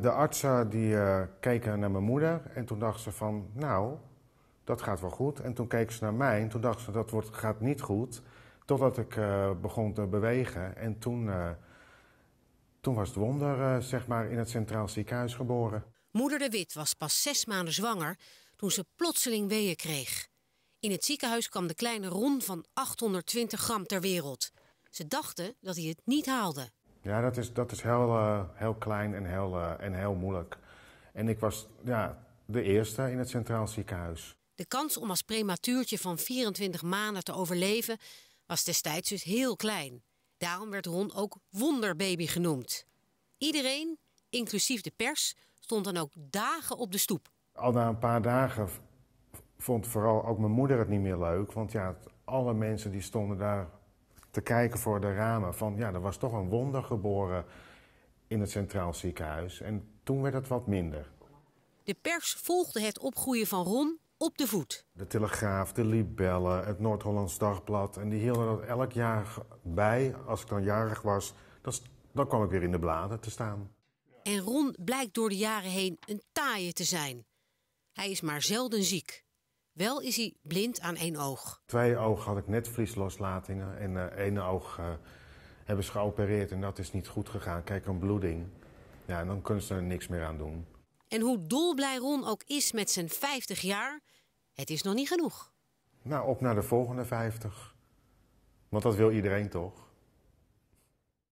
De artsen eh, die eh, keken eh, naar mijn moeder en toen dacht ze van, nou, dat gaat wel goed. En toen keek ze naar mij en toen dacht ze, dat wordt, gaat niet goed. Totdat ik begon te bewegen en toen, toen was het wonder, zeg maar, in het Centraal Ziekenhuis geboren. Moeder De Wit was pas zes maanden zwanger toen ze plotseling weeën kreeg. In het ziekenhuis kwam de kleine Ron van 820 gram ter wereld. Ze dachten dat hij het niet haalde. Ja, dat is, dat is heel, eh, heel klein en heel, eh, en heel moeilijk. En ik was ja, de eerste in het Centraal Ziekenhuis. De kans om als prematuurtje van 24 maanden te overleven was destijds dus heel klein. Daarom werd Ron ook Wonderbaby genoemd. Iedereen, inclusief de pers, stond dan ook dagen op de stoep. Al na een paar dagen vond vooral ook mijn moeder het niet meer leuk. Want ja, alle mensen die stonden daar te kijken voor de ramen. Van ja, er was toch een wonder geboren in het Centraal Ziekenhuis. En toen werd het wat minder. De pers volgde het opgroeien van Ron op de voet. De Telegraaf, de Libellen, het Noord-Hollands Dagblad. En die hielden dat elk jaar bij. Als ik dan jarig was, dan kwam ik weer in de bladen te staan. En Ron blijkt door de jaren heen een taaie te zijn. Hij is maar zelden ziek. Wel is hij blind aan één oog. Twee ogen had ik net vriesloslatingen en uh, één oog eh, hebben ze geopereerd en dat is niet goed gegaan. Kijk, een bloeding. Ja, en dan kunnen ze er niks meer aan doen. En hoe dolblij Ron ook is met zijn 50 jaar, het is nog niet genoeg. Nou, op naar de volgende 50. Want dat wil iedereen toch?